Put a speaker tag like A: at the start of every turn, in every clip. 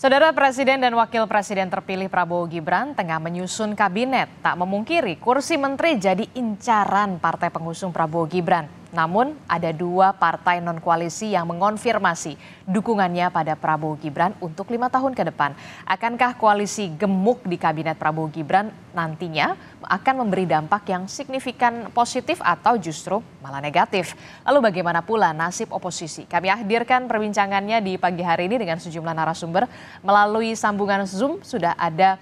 A: Saudara Presiden dan Wakil Presiden terpilih Prabowo Gibran tengah menyusun kabinet. Tak memungkiri kursi menteri jadi incaran partai pengusung Prabowo Gibran. Namun ada dua partai non-koalisi yang mengonfirmasi dukungannya pada Prabowo Gibran untuk lima tahun ke depan. Akankah koalisi gemuk di kabinet Prabowo Gibran nantinya akan memberi dampak yang signifikan positif atau justru malah negatif? Lalu bagaimana pula nasib oposisi? Kami hadirkan perbincangannya di pagi hari ini dengan sejumlah narasumber. Melalui sambungan Zoom sudah ada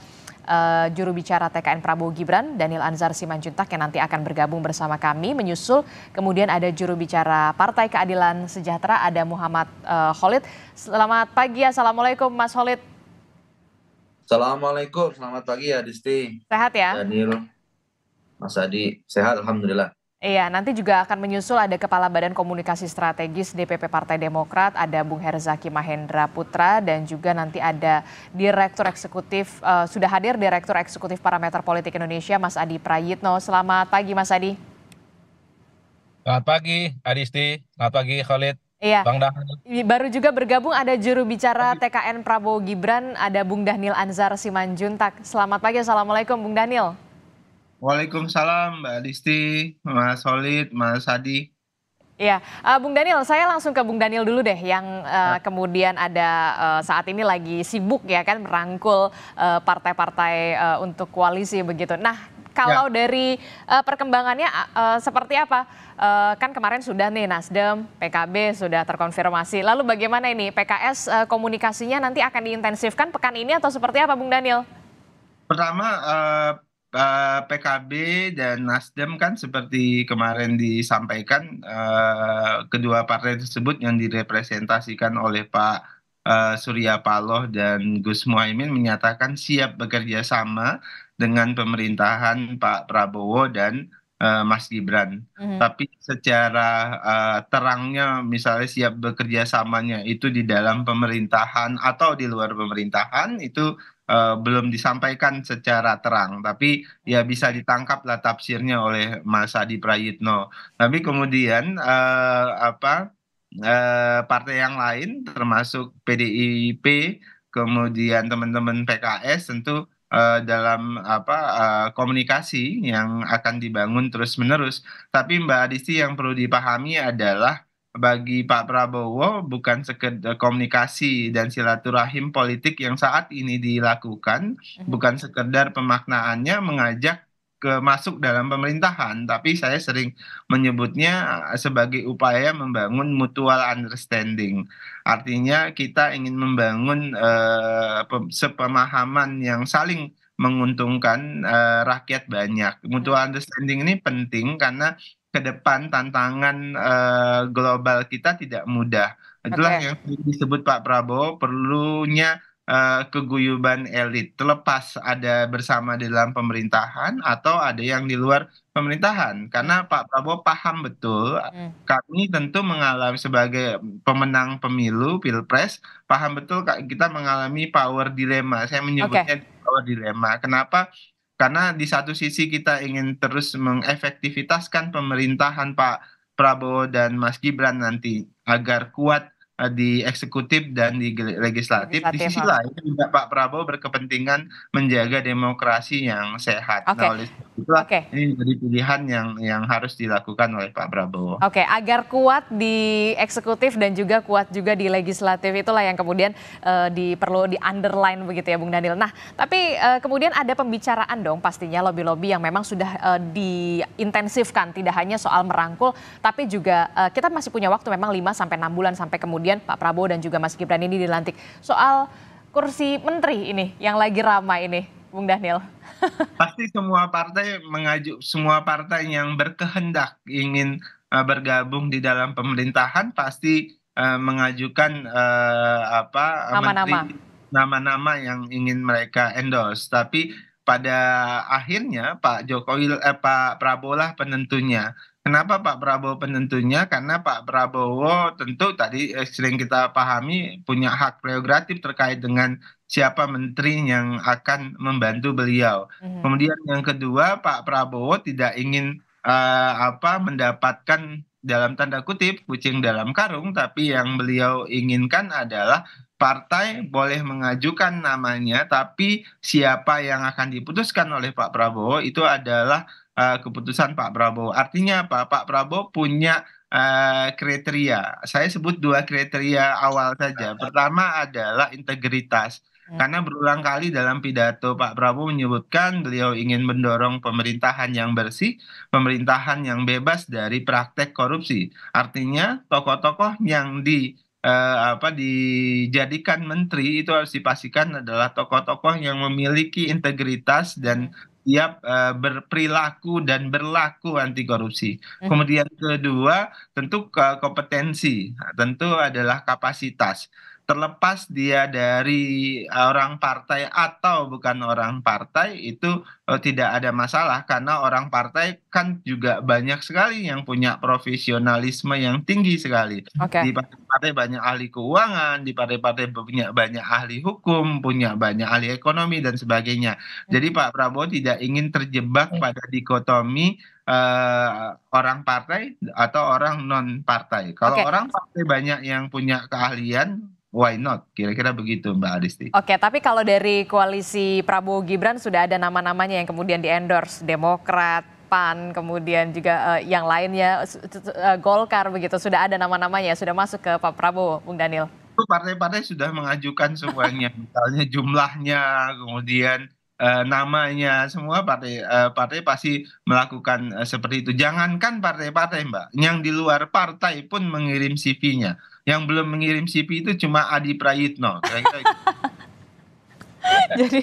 A: uh, eh, juru bicara TKN Prabowo Gibran Daniel Anzar Simanjuntak yang nanti akan bergabung bersama kami menyusul kemudian ada juru bicara Partai Keadilan Sejahtera ada Muhammad uh, Khalid. Selamat pagi, assalamualaikum Mas Khalid.
B: Assalamualaikum, selamat pagi ya Disti. Sehat ya. Daniel, Mas Adi, sehat alhamdulillah.
A: Iya, nanti juga akan menyusul ada Kepala Badan Komunikasi Strategis DPP Partai Demokrat, ada Bung Herzaki Mahendra Putra, dan juga nanti ada Direktur Eksekutif, uh, sudah hadir Direktur Eksekutif Parameter Politik Indonesia, Mas Adi Prayitno. Selamat pagi, Mas Adi.
C: Selamat pagi, Adisti. Selamat pagi, Khalid. Iya. Bang Dahan.
A: Baru juga bergabung ada juru bicara TKN Prabowo Gibran, ada Bung Daniel Anzar Simanjuntak. Selamat pagi, Assalamualaikum Bung Daniel.
D: Waalaikumsalam Mbak Listi, Mas Solid, Mas Hadi.
A: Ya, uh, Bung Daniel, saya langsung ke Bung Daniel dulu deh, yang uh, kemudian ada uh, saat ini lagi sibuk ya kan merangkul partai-partai uh, uh, untuk koalisi begitu. Nah, kalau ya. dari uh, perkembangannya uh, seperti apa? Uh, kan kemarin sudah nih Nasdem, PKB sudah terkonfirmasi. Lalu bagaimana ini PKS uh, komunikasinya nanti akan diintensifkan pekan ini atau seperti apa, Bung Daniel?
D: Pertama. Uh Eh, PKB dan Nasdem kan seperti kemarin disampaikan eh, kedua partai tersebut yang direpresentasikan oleh Pak eh, Surya Paloh dan Gus Muhaimin menyatakan siap bekerja sama dengan pemerintahan Pak Prabowo dan Mas Gibran. Mm. Tapi secara terangnya misalnya siap bekerja samanya itu di dalam pemerintahan atau di luar pemerintahan itu Eh, belum disampaikan secara terang tapi ya bisa ditangkap lah tafsirnya oleh Mas Adi Prayitno tapi kemudian eh, apa eh, partai yang lain termasuk PDIP kemudian teman-teman PKS tentu eh, dalam apa eh, komunikasi yang akan dibangun terus menerus tapi Mbak Adisti yang perlu dipahami adalah bagi Pak Prabowo bukan sekedar komunikasi dan silaturahim politik yang saat ini dilakukan, mhm. bukan sekedar pemaknaannya mengajak ke masuk dalam pemerintahan, tapi saya sering menyebutnya eh, sebagai upaya membangun mutual understanding. Artinya kita ingin membangun uh, sepemahaman yang saling menguntungkan uh, rakyat banyak. Mutual mhm. understanding ini penting karena ke depan tantangan uh, global kita tidak mudah. Itulah okay. yang disebut Pak Prabowo perlunya uh, keguyuban elit, terlepas ada bersama di dalam pemerintahan atau ada yang di luar pemerintahan. Karena hmm. Pak Prabowo paham betul, hmm. kami tentu mengalami sebagai pemenang pemilu pilpres, paham betul kita mengalami power dilema. Saya menyebutnya okay. power dilema. Kenapa? karena di satu sisi kita ingin terus mengefektivitaskan pemerintahan pak prabowo dan mas gibran nanti agar kuat Eh, di eksekutif dan di legislatif. di sisi lain juga Pak Prabowo berkepentingan menjaga demokrasi yang sehat. Okay. Nah, oleh itulah okay. ini menjadi pilihan yang yang harus dilakukan oleh Pak Prabowo.
A: Oke, okay. agar kuat di eksekutif dan juga kuat juga di legislatif itulah yang kemudian uh, di perlu di underline begitu ya Bung Daniel. Nah, tapi uh, kemudian ada pembicaraan dong pastinya lobby-lobby yang memang sudah uh, diintensifkan tidak hanya soal merangkul tapi juga uh, kita masih punya waktu memang 5 sampai enam bulan sampai kemudian kemudian Pak Prabowo dan juga Mas Gibran ini dilantik. Soal kursi menteri ini yang lagi ramai ini, Bung Daniel.
D: Pasti semua partai mengaju semua partai yang berkehendak ingin eh, bergabung di dalam pemerintahan pasti eh, mengajukan uh, apa nama-nama nama-nama yang ingin mereka endorse. Tapi pada akhirnya Pak Jokowi eh, Pak Prabowo lah penentunya. Kenapa Pak Prabowo penentunya? Karena Pak Prabowo tentu tadi eh, sering kita pahami punya hak prerogatif terkait dengan siapa menteri yang akan membantu beliau. Mm-hmm. Kemudian yang kedua, Pak Prabowo tidak ingin uh, apa mendapatkan dalam tanda kutip kucing dalam karung, tapi yang beliau inginkan adalah partai boleh mengajukan namanya, tapi siapa yang akan diputuskan oleh Pak Prabowo itu adalah Eh, keputusan Pak Prabowo. Artinya apa? Pak Prabowo punya uh, kriteria. Saya sebut dua kriteria awal saja. Nah, nah. Pertama adalah integritas. Hmm. Karena berulang kali dalam pidato Pak Prabowo menyebutkan beliau ingin mendorong pemerintahan yang bersih, pemerintahan yang bebas dari praktek korupsi. Artinya tokoh-tokoh yang di eh, apa dijadikan menteri itu harus dipastikan adalah tokoh-tokoh yang memiliki integritas dan siap uh, eh, berperilaku dan berlaku anti korupsi. Hmm. Kemudian kedua tentu kompetensi, tentu adalah kapasitas terlepas dia dari orang partai atau bukan orang partai itu e, tidak ada masalah karena orang partai kan juga banyak sekali yang punya profesionalisme yang tinggi sekali okay. di partai-partai banyak ahli keuangan di partai-partai punya banyak ahli hukum punya banyak ahli ekonomi dan sebagainya hmm. jadi Pak Prabowo tidak ingin terjebak hmm. pada dikotomi uh, orang partai atau orang non partai kalau okay. orang partai banyak yang punya keahlian why not? Kira-kira begitu Mbak Adisti.
A: Oke, tapi kalau dari koalisi Prabowo Gibran sudah ada nama-namanya yang kemudian di endorse Demokrat, PAN, kemudian juga uh, yang lainnya uh, Golkar begitu sudah ada nama-namanya sudah masuk ke Pak Prabowo, Bung Daniel.
D: Partai-partai sudah mengajukan semuanya, misalnya jumlahnya, kemudian uh, namanya semua partai uh, partai pasti melakukan uh, seperti itu. Jangankan partai-partai, Mbak, yang di luar partai pun mengirim CV-nya yang belum mengirim CV itu cuma Adi Prayitno. Gitu.
A: Jadi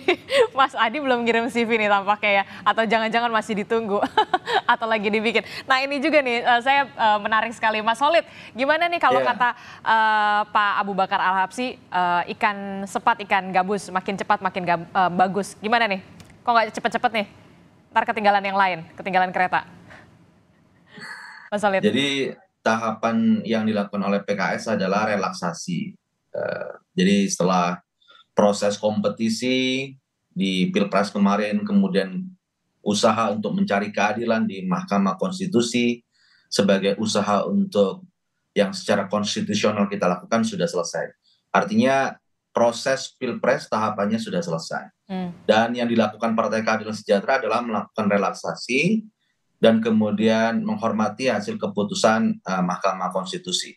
A: Mas Adi belum ngirim CV nih tampaknya ya atau jangan-jangan masih ditunggu atau lagi dibikin. Nah, ini juga nih eh, saya eh, menarik sekali Mas Solid. Gimana nih kalau yeah. kata uh, Pak Abu Bakar Al Habsi uh, ikan sepat ikan gabus makin cepat makin gab, uh, bagus. Gimana nih? Kok nggak cepet-cepet nih? Ntar ketinggalan yang lain, ketinggalan kereta. Mas Solid. Jadi
B: tahapan yang dilakukan oleh PKS adalah relaksasi. Eh, jadi setelah proses kompetisi di Pilpres kemarin, kemudian usaha untuk mencari keadilan di Mahkamah Konstitusi sebagai usaha untuk yang secara konstitusional kita lakukan sudah selesai. Artinya proses pilpres tahapannya sudah selesai. Hmm. Dan yang dilakukan Partai Keadilan Sejahtera adalah melakukan relaksasi dan kemudian menghormati hasil keputusan uh, Mahkamah Konstitusi.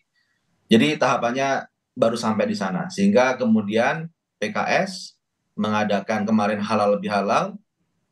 B: Jadi tahapannya baru sampai di sana sehingga kemudian PKS mengadakan kemarin halal lebih halal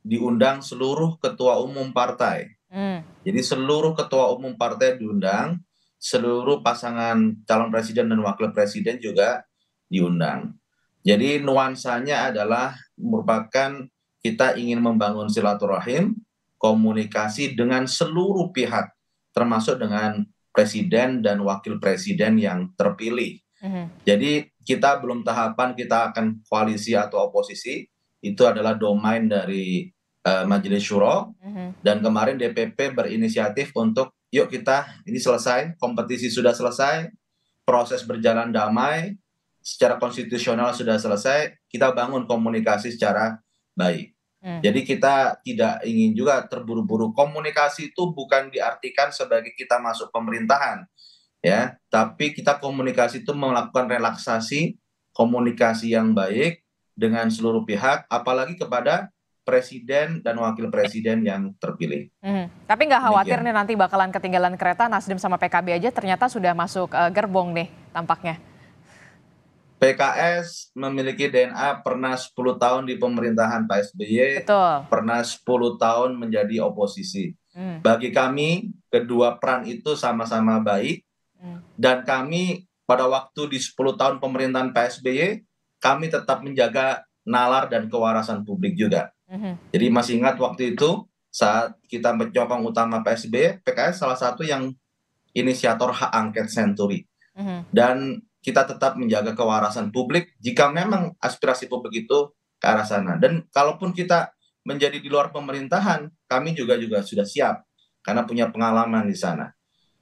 B: diundang seluruh ketua umum partai. Mm. Jadi seluruh ketua umum partai diundang, seluruh pasangan calon presiden dan wakil presiden juga diundang. Jadi nuansanya adalah merupakan kita ingin membangun silaturahim, komunikasi dengan seluruh pihak termasuk dengan presiden dan wakil presiden yang terpilih. Mm-hmm. Jadi kita belum tahapan kita akan koalisi atau oposisi itu adalah domain dari uh, Majelis Syuro mm-hmm. dan kemarin DPP berinisiatif untuk yuk kita ini selesai kompetisi sudah selesai proses berjalan damai secara konstitusional sudah selesai kita bangun komunikasi secara baik. Hmm. jadi kita tidak ingin juga terburu-buru komunikasi itu bukan diartikan sebagai kita masuk pemerintahan ya tapi kita komunikasi itu melakukan relaksasi komunikasi yang baik dengan seluruh pihak apalagi kepada presiden dan wakil presiden yang terpilih.
A: Hmm. Tapi nggak khawatir Demikian. nih nanti bakalan ketinggalan kereta Nasdem sama PKB aja ternyata sudah masuk uh, gerbong nih tampaknya.
B: PKS memiliki DNA pernah 10 tahun di pemerintahan Pak SBY, Betul. pernah 10 tahun menjadi oposisi. Hmm. Bagi kami, kedua peran itu sama-sama baik. Hmm. Dan kami pada waktu di 10 tahun pemerintahan Pak SBY, kami tetap menjaga nalar dan kewarasan publik juga. Hmm. Jadi masih ingat waktu itu saat kita mencokong utama Pak SBY, PKS salah satu yang inisiator hak angket senturi. Hmm. Dan kita tetap menjaga kewarasan publik jika memang aspirasi publik itu ke arah sana. Dan kalaupun kita menjadi di luar pemerintahan, kami juga juga sudah siap karena punya pengalaman di sana.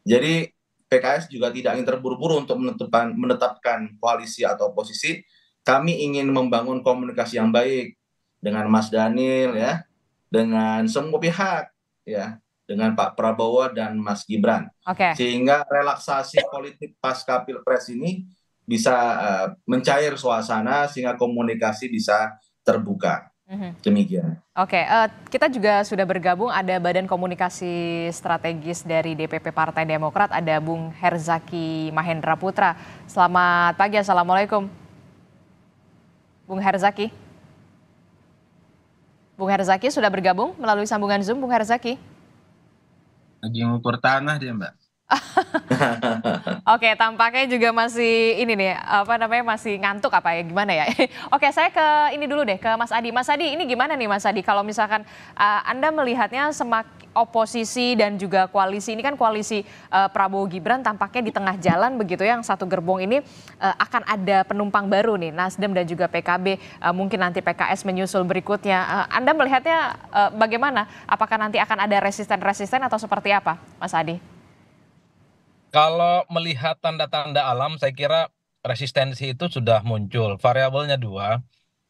B: Jadi PKS juga tidak ingin terburu-buru untuk menetapkan, menetapkan koalisi atau oposisi. Kami ingin membangun komunikasi yang baik dengan Mas Daniel ya, dengan semua pihak ya dengan Pak Prabowo dan Mas Gibran.
A: Okay. Sehingga
B: relaksasi politik pasca Pilpres ini bisa uh, mencair suasana sehingga komunikasi bisa terbuka. Mhm. Demikian.
A: Oke, okay, uh, eh, kita juga sudah bergabung ada Badan Komunikasi Strategis dari DPP Partai Demokrat, ada Bung Herzaki Mahendra Putra. Selamat pagi, Assalamualaikum. Bung Herzaki. Bung Herzaki sudah bergabung melalui sambungan Zoom, Bung Herzaki.
D: Lagi ngukur tanah dia, Mbak.
A: Oke, tampaknya juga masih ini nih, apa namanya masih ngantuk apa ya gimana ya? Oke, saya ke ini dulu deh ke Mas Adi. Mas Adi, ini gimana nih Mas Adi? Kalau misalkan uh, Anda melihatnya semak oposisi dan juga koalisi ini kan koalisi uh, Prabowo Gibran tampaknya di tengah jalan begitu ya, yang satu gerbong ini uh, akan ada penumpang baru nih Nasdem dan juga PKB uh, mungkin nanti PKS menyusul berikutnya. Uh, Anda melihatnya uh, bagaimana? Apakah nanti akan ada resisten-resisten atau seperti apa, Mas Adi?
C: Kalau melihat tanda-tanda alam, saya kira resistensi itu sudah muncul. Variabelnya dua.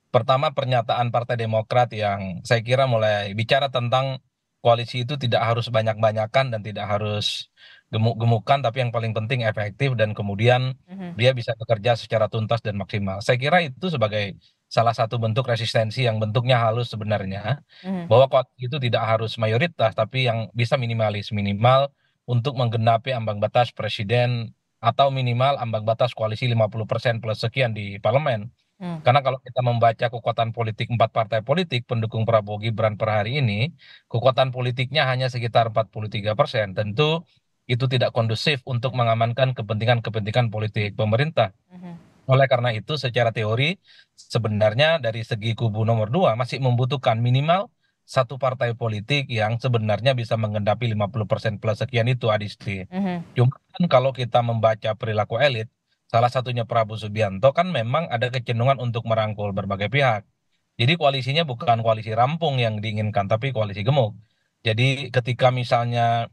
C: Pertama pernyataan Partai Demokrat yang saya kira mulai bicara tentang koalisi itu tidak harus banyak-banyakan dan tidak harus gemuk-gemukan, tapi yang paling penting efektif dan kemudian mm-hmm. dia bisa bekerja secara tuntas dan maksimal. Saya kira itu sebagai salah satu bentuk resistensi yang bentuknya halus sebenarnya, mm-hmm. bahwa koalisi itu tidak harus mayoritas, tapi yang bisa minimalis minimal untuk menggenapi ambang batas presiden atau minimal ambang batas koalisi 50% plus sekian di parlemen. Hmm. Karena kalau kita membaca kekuatan politik empat partai politik pendukung Prabowo Gibran per hari ini, kekuatan politiknya hanya sekitar 43 persen. Tentu itu tidak kondusif untuk mengamankan kepentingan-kepentingan politik pemerintah. Hmm. Oleh karena itu, secara teori sebenarnya dari segi kubu nomor dua masih membutuhkan minimal satu partai politik yang sebenarnya bisa mengendapi 50% plus sekian itu Adisti. Mm -hmm. Cuma kan kalau kita membaca perilaku elit, salah satunya Prabowo Subianto kan memang ada kecenderungan untuk merangkul berbagai pihak. Jadi koalisinya bukan koalisi rampung yang diinginkan, tapi koalisi gemuk. Jadi ketika misalnya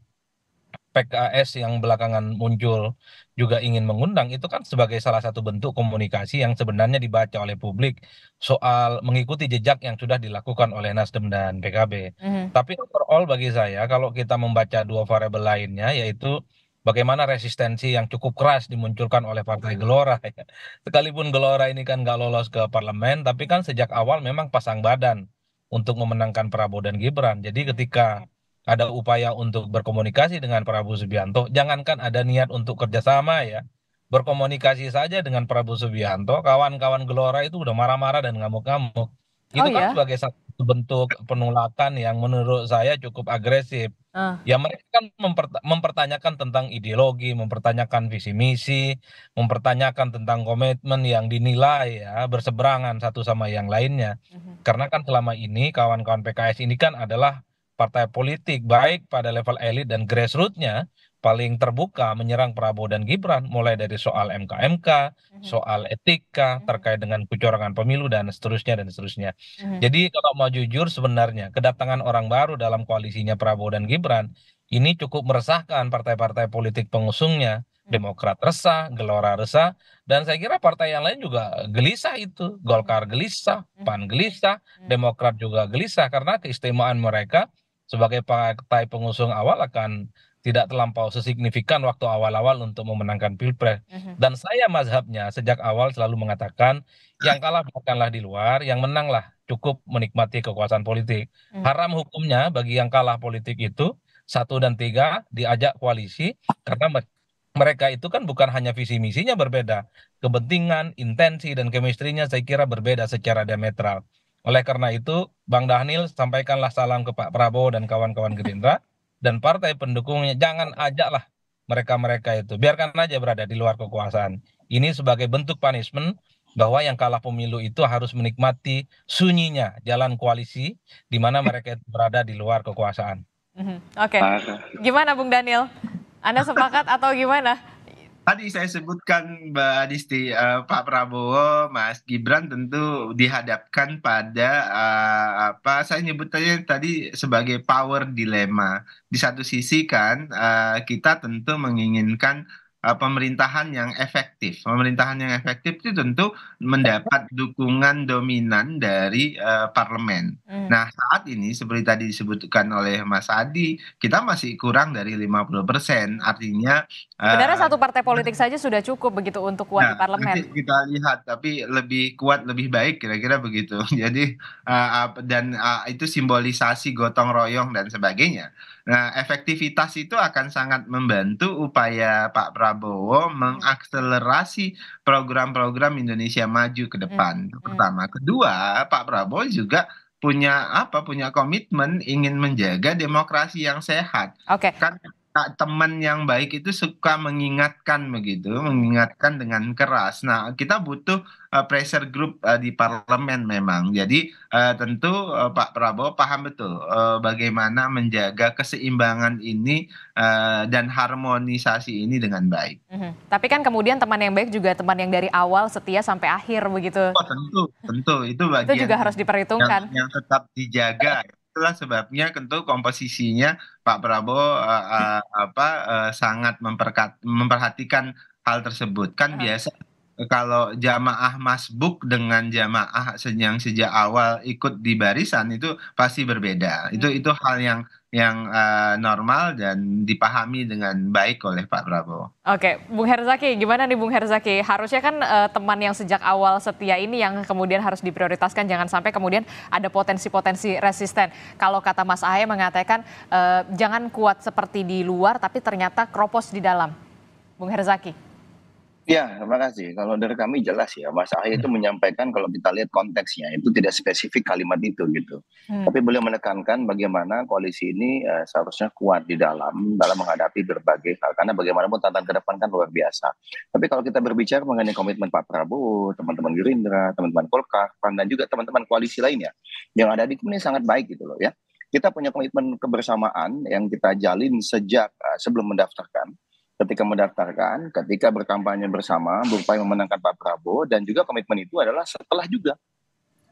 C: PKS yang belakangan muncul juga ingin mengundang itu kan sebagai salah satu bentuk komunikasi yang sebenarnya dibaca oleh publik soal mengikuti jejak yang sudah dilakukan oleh Nasdem dan PKB. Mm. Tapi overall bagi saya kalau kita membaca dua variabel lainnya yaitu bagaimana resistensi yang cukup keras dimunculkan oleh Partai Gelora. Sekalipun Gelora ini kan nggak lolos ke parlemen, tapi kan sejak awal memang pasang badan untuk memenangkan Prabowo dan Gibran. Jadi ketika iya ada upaya untuk berkomunikasi dengan prabowo subianto jangankan ada niat untuk kerjasama ya berkomunikasi saja dengan prabowo subianto kawan-kawan gelora itu udah marah-marah dan ngamuk-ngamuk oh, itu kan ya? sebagai satu bentuk penolakan yang menurut saya cukup agresif uh. ya mereka kan mempertanyakan tentang ideologi mempertanyakan visi misi mempertanyakan tentang komitmen yang dinilai ya berseberangan satu sama yang lainnya uh mhm. -huh. karena kan selama ini kawan-kawan PKS ini kan adalah partai politik baik pada level elit dan grassrootsnya paling terbuka menyerang Prabowo dan Gibran mulai dari soal MKMK, mhm. soal etika mhm. terkait dengan kecurangan pemilu dan seterusnya dan seterusnya. Mhm. Jadi kalau mau jujur sebenarnya kedatangan orang baru dalam koalisinya Prabowo dan Gibran ini cukup meresahkan partai-partai politik pengusungnya. Demokrat resah, Gelora resah, dan saya kira partai yang lain juga gelisah itu. Golkar gelisah, PAN gelisah, Demokrat juga gelisah karena keistimewaan mereka sebagai partai pengusung awal akan tidak terlampau sesignifikan waktu awal-awal untuk memenangkan pilpres. Uh Dan saya mazhabnya sejak awal selalu mengatakan yang kalah bukanlah di luar, yang menanglah cukup menikmati kekuasaan politik. Uh Haram hukumnya bagi yang kalah politik itu satu dan tiga diajak koalisi karena mereka itu kan bukan hanya visi misinya berbeda, kepentingan, intensi dan kemistrinya saya kira berbeda secara diametral. Oleh karena itu, Bang Dhanil sampaikanlah salam ke Pak Prabowo dan kawan-kawan Gerindra dan partai pendukungnya jangan ajaklah mereka-mereka itu. Biarkan aja berada di luar kekuasaan. Ini sebagai bentuk punishment bahwa yang kalah pemilu itu harus menikmati sunyinya jalan koalisi di mana mereka berada di luar kekuasaan.
A: Mhm. Oke. Okay. Gimana Bung Daniel? Anda sepakat atau gimana?
D: Tadi saya sebutkan Mbak Adisti, uh, Pak Prabowo, Mas Gibran tentu dihadapkan pada uh, apa saya nyebutnya tadi sebagai power dilema. Di satu sisi kan uh, kita tentu menginginkan uh, pemerintahan yang efektif. Pemerintahan yang efektif itu tentu mendapat dukungan dominan dari uh, parlemen. Hmm. Nah, saat ini seperti tadi disebutkan oleh Mas Adi, kita masih kurang dari 50%. Artinya Sebenarnya ah.
A: satu partai politik saja sudah cukup begitu untuk kuat nah, di parlemen.
D: Kita lihat, tapi lebih kuat, lebih baik kira-kira begitu. Jadi uh, dan uh, itu simbolisasi gotong royong dan sebagainya. Nah, efektivitas itu akan sangat membantu upaya Pak Prabowo mengakselerasi program-program Indonesia Maju ke depan. Hmm. Pertama, kedua, Pak Prabowo juga punya apa? Punya komitmen ingin menjaga demokrasi yang sehat. Oke. Okay. Kan, Nah, teman yang baik itu suka mengingatkan begitu, mengingatkan dengan keras. Nah, kita butuh uh, pressure group uh, di parlemen memang. Jadi uh, tentu uh, Pak Prabowo paham betul uh, bagaimana menjaga keseimbangan ini uh, dan harmonisasi ini dengan baik.
A: Mm -hmm. Tapi kan kemudian teman yang baik juga teman yang dari awal setia sampai akhir begitu. Oh,
D: tentu, tentu itu bagian. itu juga harus diperhitungkan. Yang, yang tetap dijaga itulah sebabnya tentu komposisinya Pak Prabowo uh, uh, apa uh, sangat memperhatikan hal tersebut kan iya. biasa kalau jamaah masbuk dengan jamaah yang sejak awal ikut di barisan itu pasti berbeda. Hmm. Itu itu hal yang yang uh, normal dan dipahami dengan baik oleh Pak Prabowo.
A: Oke, Bung Herzaki, gimana nih Bung Herzaki? Harusnya kan uh, teman yang sejak awal setia ini yang kemudian harus diprioritaskan, jangan sampai kemudian ada potensi-potensi resisten. Kalau kata Mas Ahaye mengatakan uh, jangan kuat seperti di luar, tapi ternyata kropos di dalam, Bung Herzaki.
E: Ya, terima kasih. Kalau dari kami jelas ya, Mas Ahy itu hmm. menyampaikan kalau kita lihat konteksnya itu tidak spesifik kalimat itu gitu. Hmm. Tapi beliau menekankan bagaimana koalisi ini uh, seharusnya kuat di dalam dalam menghadapi berbagai hal karena bagaimanapun tantangan ke depan kan luar biasa. Tapi kalau kita berbicara mengenai komitmen Pak Prabowo, teman-teman Gerindra, teman-teman Golkar, dan juga teman-teman koalisi lainnya yang ada di ini sangat baik gitu loh ya. Kita punya komitmen kebersamaan yang kita jalin sejak uh, sebelum mendaftarkan ketika mendaftarkan, ketika berkampanye bersama, berupaya memenangkan Pak Prabowo, dan juga komitmen itu adalah setelah juga,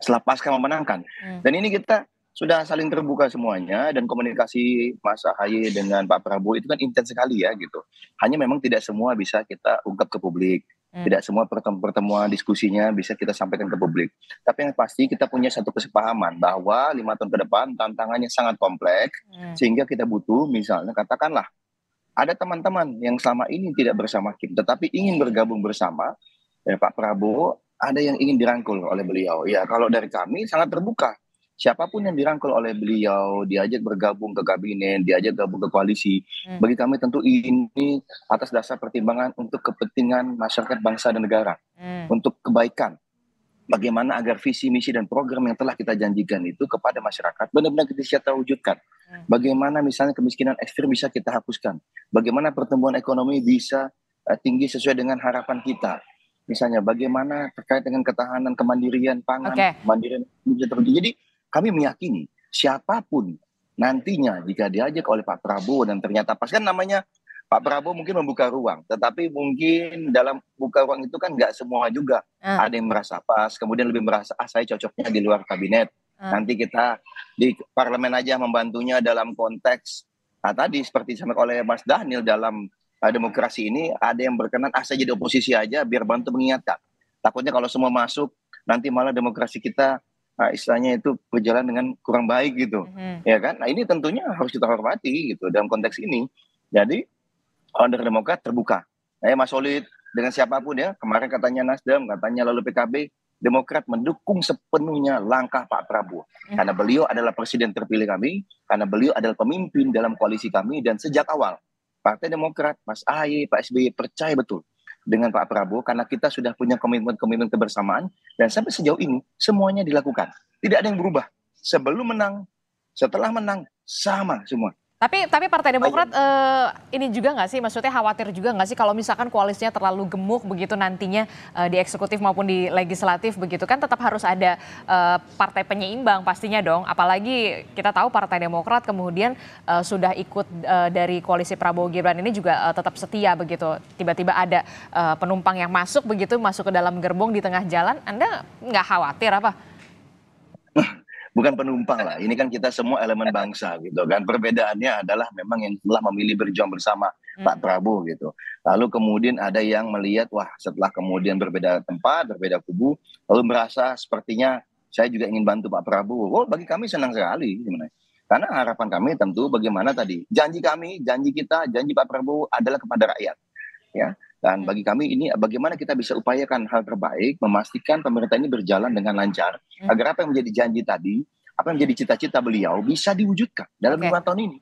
E: setelah pasca memenangkan. Hmm. Dan ini kita sudah saling terbuka semuanya dan komunikasi Mas Ahaye dengan Pak Prabowo itu kan intens sekali ya gitu. Hanya memang tidak semua bisa kita ungkap ke publik. Hmm. Tidak semua pertemuan diskusinya bisa kita sampaikan ke publik. Tapi yang pasti kita punya satu kesepahaman bahwa lima tahun ke depan tantangannya sangat kompleks hmm. sehingga kita butuh misalnya katakanlah ada teman-teman yang selama ini tidak bersama Kim, tetapi ingin bergabung bersama ya, Pak Prabowo, ada yang ingin dirangkul oleh beliau. Ya, kalau dari kami sangat terbuka. Siapapun yang dirangkul oleh beliau, diajak bergabung ke kabinet, diajak gabung ke koalisi, hmm. bagi kami tentu ini atas dasar pertimbangan untuk kepentingan masyarakat bangsa dan negara, hmm. untuk kebaikan. Bagaimana agar visi, misi, dan program yang telah kita janjikan itu kepada masyarakat benar-benar kita wujudkan. Hmm. Bagaimana misalnya kemiskinan ekstrim bisa kita hapuskan? Bagaimana pertumbuhan ekonomi bisa uh, tinggi sesuai dengan harapan kita? Misalnya bagaimana terkait dengan ketahanan kemandirian pangan, okay. kemandirian Jadi kami meyakini siapapun nantinya jika diajak oleh Pak Prabowo dan ternyata pas kan namanya Pak Prabowo mungkin membuka ruang, tetapi mungkin dalam buka ruang itu kan nggak semua juga. Uh. Ada yang merasa pas, kemudian lebih merasa ah saya cocoknya di luar kabinet Ah. Nanti kita di parlemen aja membantunya dalam konteks nah, tadi seperti disampaikan oleh Mas Daniel dalam uh, demokrasi ini ada yang berkenan asal ah, jadi oposisi aja biar bantu mengingatkan. Takutnya kalau semua masuk nanti malah demokrasi kita uh, istilahnya itu berjalan dengan kurang baik gitu. Mm-hmm. Ya kan? Nah, ini tentunya harus kita hormati gitu dalam konteks ini. Jadi under Demokrat terbuka. Nah, ya, Mas Solid dengan siapapun ya, kemarin katanya Nasdem, katanya lalu PKB Demokrat mendukung sepenuhnya langkah Pak Prabowo hmm. karena beliau adalah presiden terpilih kami, karena beliau adalah pemimpin dalam koalisi kami dan sejak awal Partai Demokrat, Mas Ahy, Pak SBY percaya betul dengan Pak Prabowo karena kita sudah punya komitmen-komitmen kebersamaan dan sampai sejauh ini semuanya dilakukan. Tidak ada yang berubah. Sebelum menang, setelah menang sama semua.
A: Tapi tapi Partai Demokrat uh, ini juga nggak sih, maksudnya khawatir juga nggak sih kalau misalkan koalisnya terlalu gemuk begitu nantinya uh, di eksekutif maupun di legislatif begitu kan tetap harus ada uh, partai penyeimbang pastinya dong. Apalagi kita tahu Partai Demokrat kemudian uh, sudah ikut uh, dari koalisi Prabowo Gibran ini juga uh, tetap setia begitu. Tiba-tiba ada uh, penumpang yang masuk begitu masuk ke dalam gerbong di tengah jalan, Anda nggak khawatir apa?
E: bukan penumpang lah. Ini kan kita semua elemen bangsa gitu kan. Perbedaannya adalah memang yang telah memilih berjuang bersama hmm. Pak Prabowo gitu. Lalu kemudian ada yang melihat wah setelah kemudian berbeda tempat, berbeda kubu, lalu merasa sepertinya saya juga ingin bantu Pak Prabowo. Oh, bagi kami senang sekali sebenarnya. Karena harapan kami tentu bagaimana tadi janji kami, janji kita, janji Pak Prabowo adalah kepada rakyat. Ya, dan hmm. bagi kami ini bagaimana kita bisa upayakan hal terbaik, memastikan pemerintah ini berjalan dengan lancar, hmm. agar apa yang menjadi janji tadi, apa yang menjadi cita-cita beliau bisa diwujudkan dalam lima okay. tahun ini.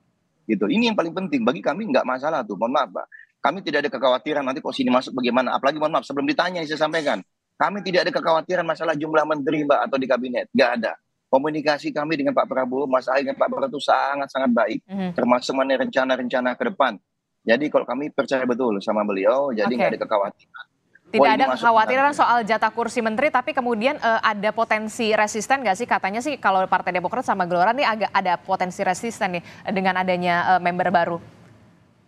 E: Gitu. Ini yang paling penting bagi kami nggak masalah tuh, mohon maaf Pak. Kami tidak ada kekhawatiran nanti kok sini masuk bagaimana, apalagi mohon maaf sebelum ditanya saya sampaikan. Kami tidak ada kekhawatiran masalah jumlah menteri Mbak atau di kabinet, nggak ada komunikasi kami dengan Pak Prabowo, Mas Ahy dengan Pak Prabowo itu sangat-sangat baik, hmm. termasuk mengenai rencana-rencana ke depan. Jadi kalau kami percaya betul sama beliau, jadi nggak okay. ada kekhawatiran.
A: Tidak oh, ada kekhawatiran soal jatah kursi menteri, tapi kemudian uh, ada potensi resisten nggak sih? Katanya sih kalau Partai Demokrat sama Gelora nih agak ada potensi resisten nih dengan adanya uh, member baru.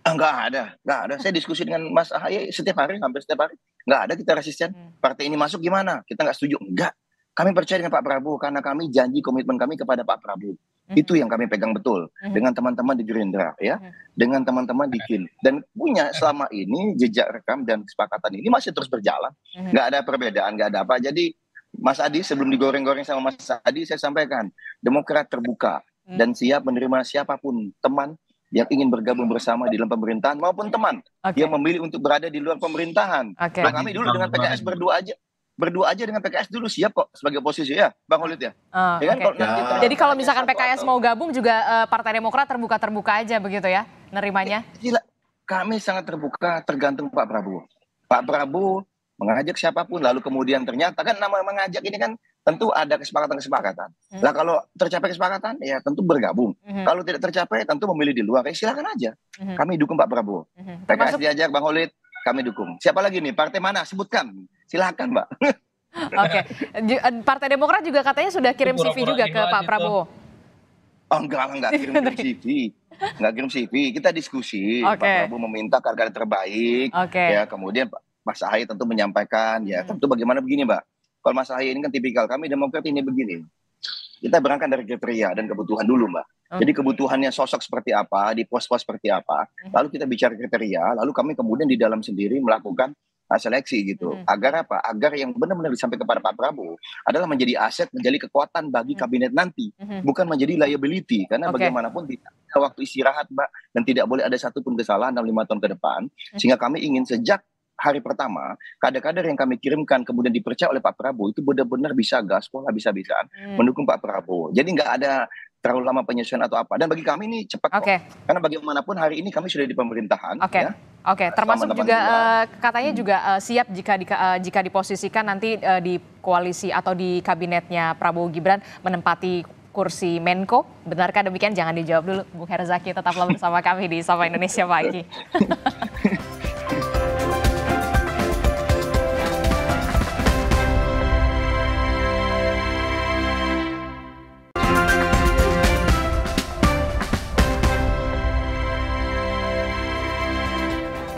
E: Enggak ah, ada, enggak ada. Saya diskusi dengan Mas Ahaye setiap hari, hampir setiap hari. Enggak ada kita resisten. Hmm. Partai ini masuk gimana? Kita nggak setuju. Enggak. Kami percaya dengan Pak Prabowo karena kami janji komitmen kami kepada Pak Prabowo. Mm-hmm. Itu yang kami pegang betul mm-hmm. dengan teman-teman di Gerindra ya, mm-hmm. dengan teman-teman di KIN dan punya selama ini jejak rekam dan kesepakatan ini masih terus berjalan. Nggak ada perbedaan, nggak ada apa. Jadi Mas Adi sebelum digoreng-goreng sama Mas Adi saya sampaikan, Demokrat terbuka dan siap menerima siapapun teman yang ingin bergabung bersama di dalam pemerintahan maupun teman okay. yang memilih untuk berada di luar pemerintahan. Okay. Nah, kami dulu dengan PKS berdua aja berdua aja dengan PKS dulu siap kok sebagai oposisi ya Bang Holid ya. Oh, ya kan? okay. nah, Jadi kalau
A: misalkan PKS mau gabung juga uh, Partai Demokrat terbuka-terbuka aja begitu ya nerimanya? Ya, gila.
E: Kami sangat terbuka tergantung Pak Prabowo. Pak Prabowo mengajak siapapun lalu kemudian ternyata kan nama mengajak ini kan tentu ada kesepakatan-kesepakatan. Hmm. Lah kalau tercapai kesepakatan ya tentu bergabung. Hmm. Kalau tidak tercapai tentu memilih di luar. Ya silakan aja. Hmm. Kami dukung Pak Prabowo.
A: Hmm. Termasuk... PKS
E: diajak Bang Holid kami dukung. Siapa lagi nih? Partai mana? Sebutkan. Silahkan, Mbak.
A: Oke. Okay. Eh, Partai Demokrat juga katanya sudah kirim CV juga ke Pak Prabowo.
E: Oh, enggak, enggak kirim CV. Enggak kirim CV. Kita diskusi. Okay. Pak Prabowo meminta karya terbaik. Okay. Ya, kemudian Pak Mas Ahaye tentu menyampaikan ya, hmm. tentu bagaimana begini, Mbak. Kalau Mas Ahaye ini kan tipikal kami Demokrat ini begini. Kita berangkat dari kriteria dan kebutuhan dulu, Mbak jadi kebutuhannya sosok seperti apa, di pos-pos seperti apa. Mm-hmm. Lalu kita bicara kriteria, lalu kami kemudian di dalam sendiri melakukan ah, seleksi gitu. Mm-hmm. Agar apa? Agar yang benar-benar disampaikan kepada Pak Prabowo adalah menjadi aset, menjadi kekuatan bagi mm-hmm. kabinet nanti, bukan menjadi liability karena okay. bagaimanapun tidak waktu istirahat, Mbak, dan tidak boleh ada satu pun kesalahan dalam lima tahun ke depan. Sehingga kami ingin sejak hari pertama, kader-kader yang kami kirimkan kemudian dipercaya oleh Pak Prabowo itu benar-benar bisa gaspol habis-habisan hmm. mendukung Pak Prabowo. Jadi nggak ada terlalu lama penyesuaian atau apa. Dan bagi kami ini cepat okay. kok. Karena bagaimanapun hari ini kami sudah di pemerintahan. Oke. Okay. Ya.
A: Oke, okay. termasuk juga uh, katanya juga uh, siap jika di, uh, jika diposisikan nanti uh, di koalisi atau di kabinetnya Prabowo Gibran menempati kursi Menko. Benarkah demikian? Jangan dijawab dulu, Bu Herzaki. Tetaplah bersama kami di Sapa Indonesia Pagi.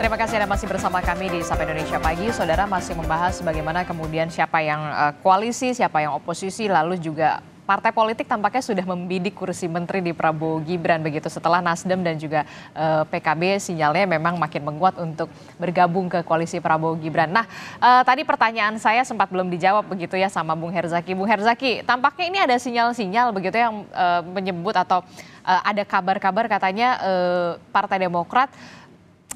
A: Terima kasih Anda masih bersama kami di Sapa Indonesia Pagi. Saudara masih membahas bagaimana kemudian siapa yang eh, koalisi, siapa yang oposisi, lalu juga partai politik tampaknya sudah membidik kursi menteri di Prabowo Gibran begitu setelah Nasdem dan juga eh, PKB sinyalnya memang makin menguat untuk bergabung ke koalisi Prabowo Gibran. Nah, eh, tadi pertanyaan saya sempat belum dijawab begitu ya sama Bung Herzaki. Bung Herzaki, tampaknya ini ada sinyal-sinyal begitu yang menyebut atau ada kabar-kabar katanya Partai Demokrat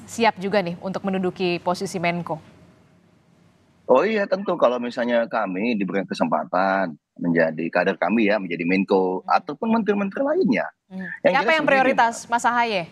A: siap juga nih untuk menduduki posisi Menko?
E: Oh iya tentu kalau misalnya kami diberikan kesempatan menjadi kader kami ya menjadi Menko hmm. ataupun menteri-menteri lainnya.
A: Hmm. Yang Apa yang prioritas Mas Ahaye?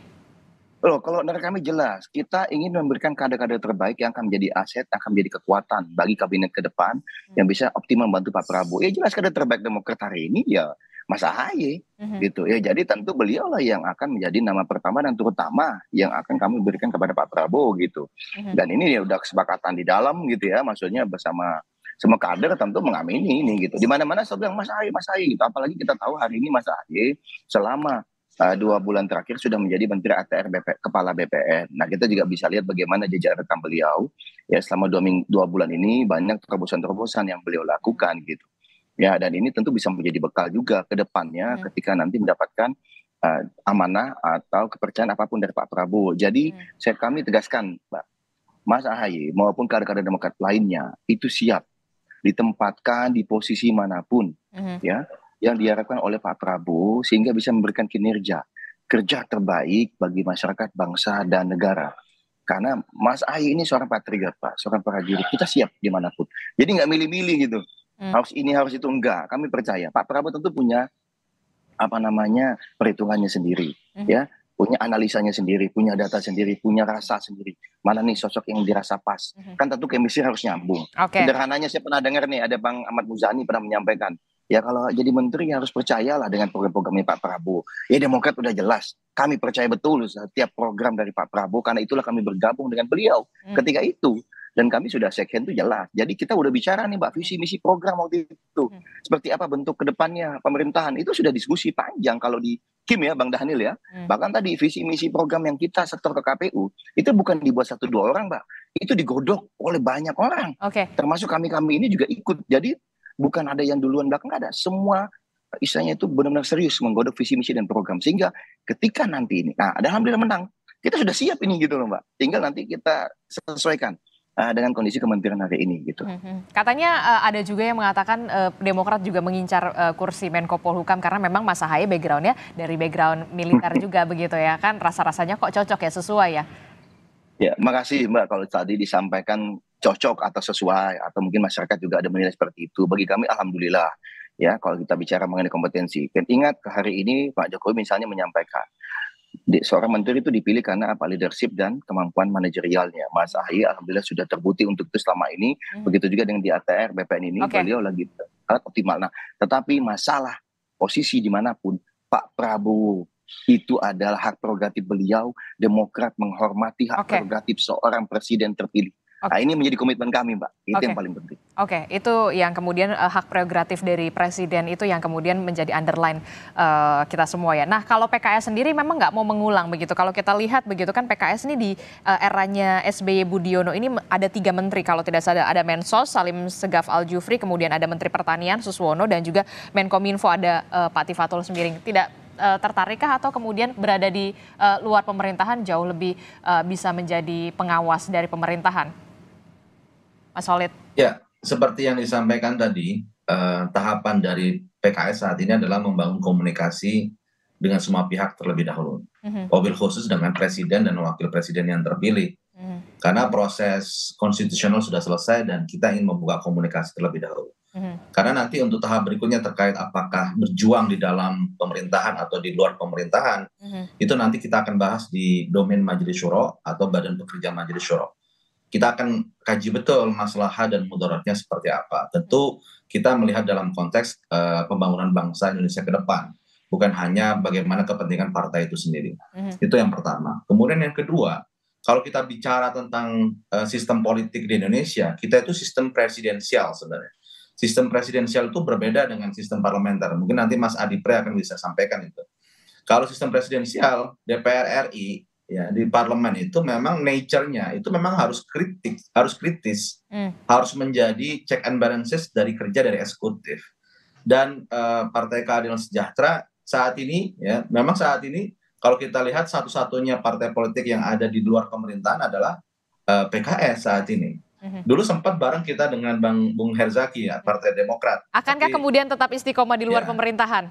E: Loh, kalau dari kami jelas, kita ingin memberikan kader-kader terbaik yang akan menjadi aset, yang akan menjadi kekuatan bagi kabinet ke depan, hmm. yang bisa optimal membantu Pak Prabowo. Ya jelas kader terbaik Demokrat hari ini ya Mas Ahaye mm-hmm. gitu ya jadi tentu beliau lah yang akan menjadi nama pertama dan terutama yang akan kami berikan kepada Pak Prabowo gitu mm-hmm. dan ini ya udah kesepakatan di dalam gitu ya maksudnya bersama semua kader tentu mengamini ini gitu di mana mana selalu yang Mas Ahaye Mas Ahaye gitu apalagi kita tahu hari ini Mas Ahaye selama uh, dua bulan terakhir sudah menjadi menteri ATR BP, kepala BPN. Nah kita juga bisa lihat bagaimana jejak rekam beliau ya selama dua, minggu, dua bulan ini banyak terobosan-terobosan yang beliau lakukan gitu. Ya, dan ini tentu bisa menjadi bekal juga ke depannya hmm. ketika nanti mendapatkan uh, amanah atau kepercayaan apapun dari Pak Prabowo. Jadi, hmm. saya kami tegaskan, Mbak, Mas Ahy maupun kader-kader Demokrat lainnya itu siap ditempatkan di posisi manapun hmm. ya yang diharapkan oleh Pak Prabowo sehingga bisa memberikan kinerja kerja terbaik bagi masyarakat, bangsa dan negara karena Mas Ahy ini seorang patriot Pak, seorang prajurit. Kita siap dimanapun. Jadi nggak milih-milih gitu. Hmm. harus ini harus itu enggak kami percaya Pak Prabowo tentu punya apa namanya perhitungannya sendiri hmm ya punya analisanya sendiri punya data sendiri punya rasa sendiri mana nih sosok yang dirasa pas hmm kan tentu kemisi harus nyambung okay. sederhananya saya pernah dengar nih ada Bang Ahmad Muzani pernah menyampaikan ya kalau jadi menteri ya harus percayalah dengan program-programnya Pak Prabowo ya Demokrat udah jelas kami percaya betul setiap program dari Pak Prabowo karena itulah kami bergabung dengan beliau hmm ketika itu dan kami sudah sekian itu jelas. Jadi kita udah bicara nih Mbak visi misi program waktu itu. Hmm. Seperti apa bentuk kedepannya pemerintahan itu sudah diskusi panjang kalau di Kim ya Bang Dhanil ya. Hmm. Bahkan tadi visi misi program yang kita setor ke KPU itu bukan dibuat satu dua orang Mbak. Itu digodok oleh banyak orang. Okay. Termasuk kami-kami ini juga ikut. Jadi bukan ada yang duluan belakang ada. Semua istilahnya itu benar-benar serius menggodok visi misi dan program sehingga ketika nanti ini nah alhamdulillah menang kita sudah siap ini gitu loh mbak tinggal nanti kita sesuaikan uh, dengan kondisi kementerian hari ini gitu.
A: Hmm, hmm. Katanya uh, ada juga yang mengatakan uh, Demokrat juga mengincar uh, kursi Menko Polhukam karena memang Mas Ahaye backgroundnya dari background militer juga begitu ya kan rasa-rasanya kok cocok ya sesuai ya.
E: Ya, makasih Mbak kalau tadi disampaikan cocok atau sesuai atau mungkin masyarakat juga ada menilai seperti itu. Bagi kami alhamdulillah ya kalau kita bicara mengenai kompetensi. Dan ingat hari ini Pak Jokowi misalnya menyampaikan di, seorang menteri itu dipilih karena apa leadership dan kemampuan manajerialnya. Mas Ahy alhamdulillah sudah terbukti untuk itu selama ini. Hmm. Begitu juga dengan di ATR BPN ini okay. beliau lagi sangat optimal. Nah, tetapi masalah posisi dimanapun Pak Prabowo itu adalah hak prerogatif beliau. Demokrat menghormati hak okay. prerogatif seorang presiden terpilih. Okay. Nah ini menjadi komitmen kami Mbak, itu okay. yang paling penting.
A: Oke, okay. itu yang kemudian uh, hak prerogatif dari Presiden itu yang kemudian menjadi underline uh, kita semua ya. Nah kalau PKS sendiri memang nggak mau mengulang begitu, kalau kita lihat begitu kan PKS ini di uh, eranya SBY Budiono ini ada tiga menteri kalau tidak salah, ada Mensos, Salim Segaf Al-Jufri, kemudian ada Menteri Pertanian Suswono dan juga Menkominfo ada uh, Pak Tifatul Sembiring. Tidak uh, tertarikkah atau kemudian berada di uh, luar pemerintahan jauh lebih uh, bisa menjadi pengawas dari pemerintahan? Mas Solid?
B: Ya, seperti yang disampaikan tadi, eh, tahapan dari PKS saat ini adalah membangun komunikasi dengan semua pihak terlebih dahulu.
A: Mm-hmm.
E: Mobil
B: khusus dengan presiden dan wakil presiden yang terpilih. Mm-hmm. Karena proses konstitusional sudah selesai dan kita ingin membuka komunikasi terlebih dahulu. Mm-hmm. Karena nanti untuk tahap berikutnya terkait apakah berjuang di dalam pemerintahan atau di luar pemerintahan, mm-hmm. itu nanti kita akan bahas di domain Majelis Syuro atau Badan Pekerja Majelis Syuro kita akan kaji betul masalah dan mudaratnya seperti apa. Tentu kita melihat dalam konteks uh, pembangunan bangsa Indonesia ke depan, bukan hanya bagaimana kepentingan partai itu sendiri. Mm -hmm. Itu yang pertama. Kemudian yang kedua, kalau kita bicara tentang uh, sistem politik di Indonesia, kita itu sistem presidensial sebenarnya. Sistem presidensial itu berbeda dengan sistem parlementer. Mungkin nanti Mas Adi Pre akan bisa sampaikan itu. Kalau sistem presidensial, DPR RI ya di parlemen itu memang nature-nya itu memang harus kritik, harus kritis, mm. harus menjadi check and balances dari kerja dari eksekutif. Dan uh, Partai Keadilan Sejahtera saat ini ya memang saat ini kalau kita lihat satu-satunya partai politik yang ada di luar pemerintahan adalah uh, eh, PKS saat ini. Hmm. Dulu sempat bareng kita dengan Bang Bung Herzaki ya hmm. Partai Demokrat.
A: Akankah Tapi, kemudian tetap istiqomah di luar ya, pemerintahan?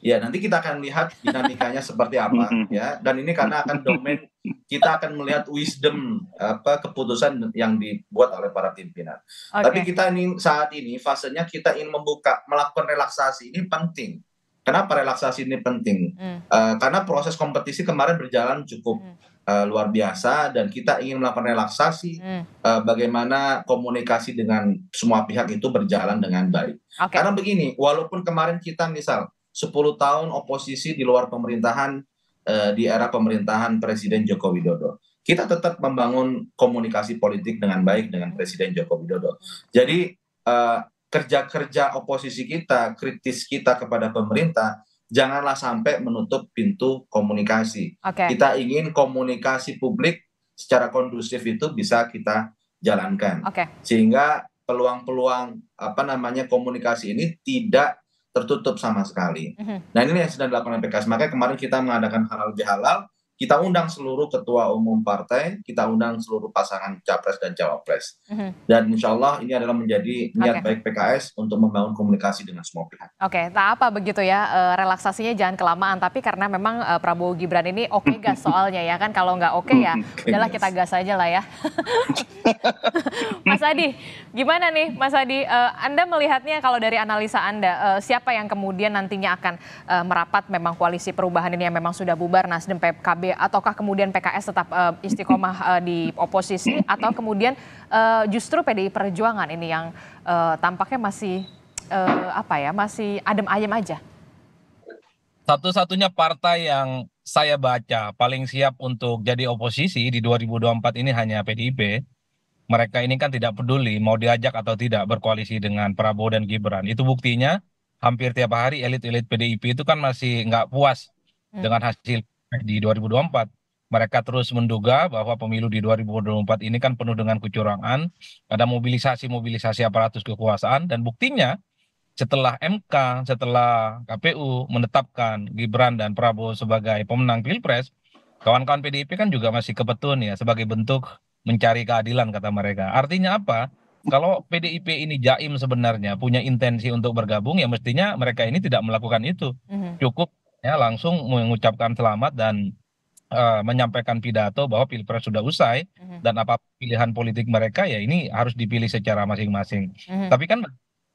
B: Ya, nanti kita akan lihat dinamikanya seperti apa ya. Dan ini karena akan domain kita akan melihat wisdom apa keputusan yang dibuat oleh para pimpinan. Okay. Tapi kita ini saat ini fasenya kita ingin membuka melakukan relaksasi ini penting. Kenapa relaksasi ini penting? Hmm. Uh, karena proses kompetisi kemarin berjalan cukup hmm. uh, luar biasa dan kita ingin melakukan relaksasi Hmm. uh, bagaimana komunikasi dengan semua pihak itu berjalan dengan baik. Okay. Karena begini, walaupun kemarin kita misal 10 tahun oposisi di luar pemerintahan eh, di era pemerintahan Presiden Joko Widodo. Kita tetap membangun komunikasi politik dengan baik dengan Presiden Joko Widodo. Jadi kerja eh, kerja-kerja oposisi kita, kritis kita kepada pemerintah, janganlah sampai menutup pintu komunikasi. Okay. Kita ingin komunikasi publik secara kondusif itu bisa kita jalankan. Okay. Sehingga peluang-peluang apa namanya komunikasi ini tidak tertutup sama sekali.
A: Mhm. Nah ini
B: yang sedang dilakukan PKS. Makanya kemarin kita mengadakan halal bihalal kita undang seluruh ketua umum partai, kita undang seluruh pasangan capres dan cawapres. Mm -hmm. Dan insya Allah ini adalah menjadi niat okay. baik PKS untuk membangun komunikasi dengan semua pihak.
A: Oke, okay. tak apa begitu ya, eh, relaksasinya jangan kelamaan. Tapi karena memang eh, Prabowo Gibran ini oke okay gas soalnya ya kan, kalau nggak oke okay ya, udahlah kita gas aja lah ya. Mas Adi, gimana nih Mas Adi, eh, Anda melihatnya kalau dari analisa Anda, siapa yang kemudian nantinya akan merapat memang koalisi perubahan ini yang memang sudah bubar, Nasdem, PKB, ataukah kemudian PKS tetap uh, istiqomah uh, di oposisi atau kemudian uh, justru PDI Perjuangan ini yang uh, tampaknya masih uh, apa ya masih adem ayem aja?
C: Satu-satunya partai yang saya baca paling siap untuk jadi oposisi di 2024 ini hanya PDIP. Mereka ini kan tidak peduli mau diajak atau tidak berkoalisi dengan Prabowo dan Gibran. Itu buktinya hampir tiap hari elit-elit PDIP itu kan masih nggak puas hmm. dengan hasil di 2024. Mereka terus menduga bahwa pemilu di 2024 ini kan penuh dengan kecurangan, ada mobilisasi-mobilisasi aparatus kekuasaan, dan buktinya setelah MK, setelah KPU menetapkan Gibran dan Prabowo sebagai pemenang Pilpres, kawan-kawan PDIP kan juga masih kebetulan ya sebagai bentuk mencari keadilan kata mereka. Artinya apa? Kalau PDIP ini jaim sebenarnya punya intensi untuk bergabung ya mestinya mereka ini tidak melakukan itu. Mhm. Cukup ya langsung mengucapkan selamat dan uh, menyampaikan pidato bahwa pilpres sudah usai uh mhm. -huh. dan apa pilihan politik mereka ya ini harus dipilih secara masing-masing. Uh mhm. -huh. Tapi kan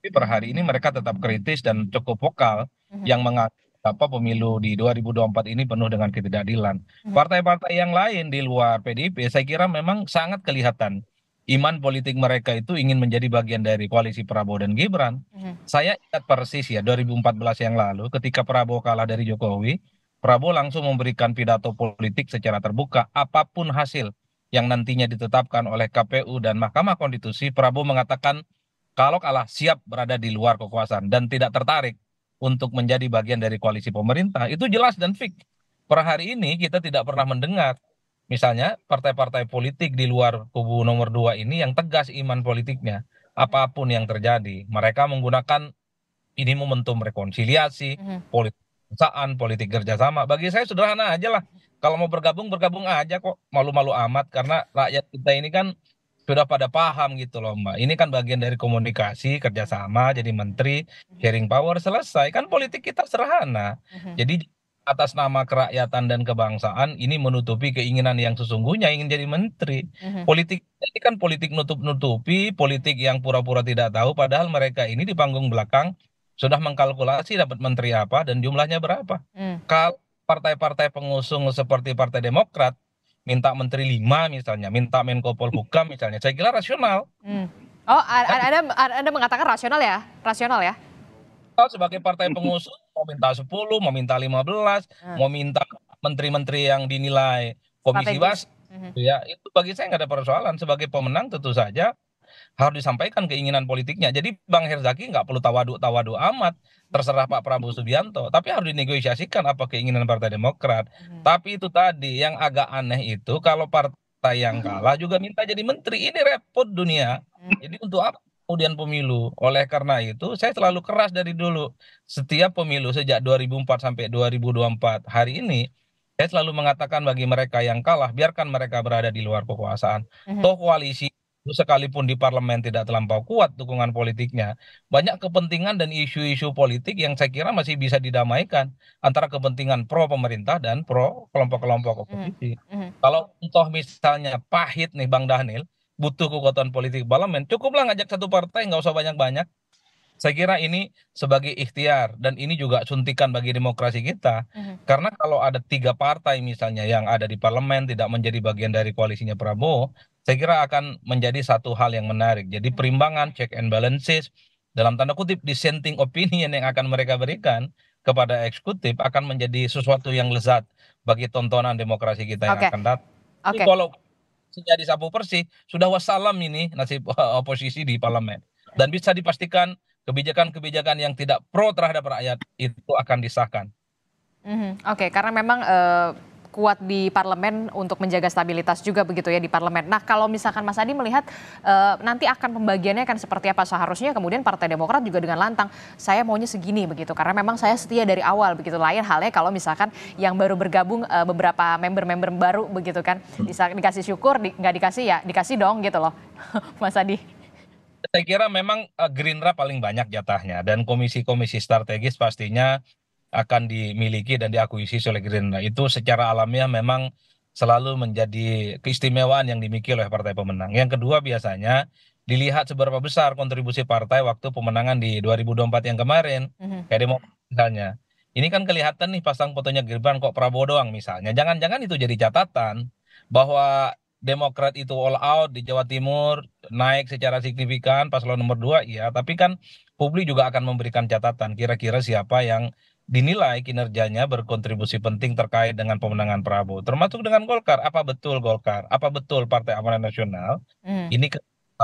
C: per hari ini mereka tetap kritis dan cukup vokal uh mhm. -huh. yang mengaku apa pemilu di 2024 ini penuh dengan ketidakadilan. Partai-partai yang lain di luar PDIP saya kira memang sangat kelihatan iman politik mereka itu ingin menjadi bagian dari koalisi Prabowo dan Gibran. Mm-hmm. Saya ingat persis ya 2014 yang lalu ketika Prabowo kalah dari Jokowi, Prabowo langsung memberikan pidato politik secara terbuka apapun hasil yang nantinya ditetapkan oleh KPU dan Mahkamah Konstitusi, Prabowo mengatakan kalau kalah siap berada di luar kekuasaan dan tidak tertarik untuk menjadi bagian dari koalisi pemerintah. Itu jelas dan fik. Per hari ini kita tidak pernah mendengar misalnya partai partai politik di luar kubu nomor dua ini yang tegas iman politiknya apapun yang terjadi mereka menggunakan ini momentum rekonsiliasi mhm. politik perusahaan politik kerjasama bagi saya sederhana aja lah kalau mau bergabung bergabung aja kok malu-malu amat karena rakyat kita ini kan sudah pada paham gitu loh mbak ini kan bagian dari komunikasi kerjasama jadi menteri sharing power selesai kan politik kita sederhana mhm. jadi atas nama kerakyatan dan kebangsaan ini menutupi keinginan yang sesungguhnya ingin jadi menteri. Mm-hmm. Politik ini kan politik nutup-nutupi, politik yang pura-pura tidak tahu padahal mereka ini di panggung belakang sudah mengkalkulasi dapat menteri apa dan jumlahnya berapa. Mm. Kalau partai-partai pengusung seperti Partai Demokrat minta menteri lima misalnya, minta Menko Polhukam misalnya, saya kira
A: rasional. Mm. Oh, Anda Anda mengatakan rasional ya? Rasional ya? Oh,
C: Sebagai partai pengusung mau minta 10, mau minta 15, hmm. Ah. mau minta menteri-menteri yang dinilai komisi was, Hmm. Ya, itu bagi saya nggak ada persoalan sebagai pemenang tentu saja harus disampaikan keinginan politiknya. Jadi Bang Herzaki nggak perlu tawadu-tawadu amat, mhm. terserah Pak Prabowo Subianto. Tapi harus dinegosiasikan apa keinginan Partai Demokrat. Hmm. Tapi itu tadi yang agak aneh itu kalau partai yang mhm. kalah juga minta jadi menteri ini repot dunia. Hmm. Jadi untuk apa kemudian pemilu oleh karena itu saya selalu keras dari dulu setiap pemilu sejak 2004 sampai 2024 hari ini saya selalu mengatakan bagi mereka yang kalah biarkan mereka berada di luar kekuasaan Mm -hmm. toh koalisi sekalipun di parlemen tidak terlampau kuat dukungan politiknya, banyak kepentingan dan isu-isu politik yang saya kira masih bisa didamaikan antara kepentingan pro pemerintah dan pro kelompok-kelompok mhm. oposisi. Mm -hmm. Kalau contoh misalnya pahit nih Bang Dhanil, butuh kekuatan politik parlemen, cukuplah ngajak satu partai, nggak usah banyak-banyak. Saya kira ini sebagai ikhtiar dan ini juga suntikan bagi demokrasi kita. Uh-huh. Karena kalau ada tiga partai misalnya yang ada di parlemen tidak menjadi bagian dari koalisinya Prabowo, saya kira akan menjadi satu hal yang menarik. Jadi mhm. perimbangan, check and balances, dalam tanda kutip dissenting opinion yang akan mereka berikan kepada eksekutif akan menjadi sesuatu yang lezat bagi tontonan demokrasi kita yang okay. akan datang. Okay. kalau reaksinya di Sapu sudah wasalam ini nasib oposisi di parlemen dan bisa dipastikan kebijakan-kebijakan yang tidak pro terhadap rakyat itu akan disahkan.
A: Mm -hmm. Oke, okay, karena memang uh kuat di parlemen untuk menjaga stabilitas juga begitu ya di parlemen. Nah kalau misalkan Mas Adi melihat e, nanti akan pembagiannya akan seperti apa seharusnya kemudian Partai Demokrat juga dengan lantang saya maunya segini begitu karena memang saya setia dari awal begitu. Lain halnya kalau misalkan yang baru bergabung e, beberapa member-member baru begitu kan bisa dikasih syukur di, nggak dikasih ya dikasih dong gitu loh Mas Adi
C: saya kira memang eh, Gerindra paling banyak jatahnya dan komisi-komisi strategis pastinya akan dimiliki dan diakuisisi oleh Gerindra nah, itu secara alamiah memang selalu menjadi keistimewaan yang dimiliki oleh partai pemenang. Yang kedua biasanya dilihat seberapa besar kontribusi partai waktu pemenangan di 2024 yang kemarin. Mm -hmm. Kayak demo misalnya. Ini kan kelihatan nih pasang fotonya Gibran kok Prabowo doang misalnya. Jangan-jangan itu jadi catatan bahwa Demokrat itu all out di Jawa Timur naik secara signifikan paslon nomor dua ya, tapi kan publik juga akan memberikan catatan kira-kira siapa yang dinilai kinerjanya berkontribusi penting terkait dengan pemenangan Prabowo termasuk dengan Golkar apa betul Golkar apa betul Partai Amanat Nasional mm. ini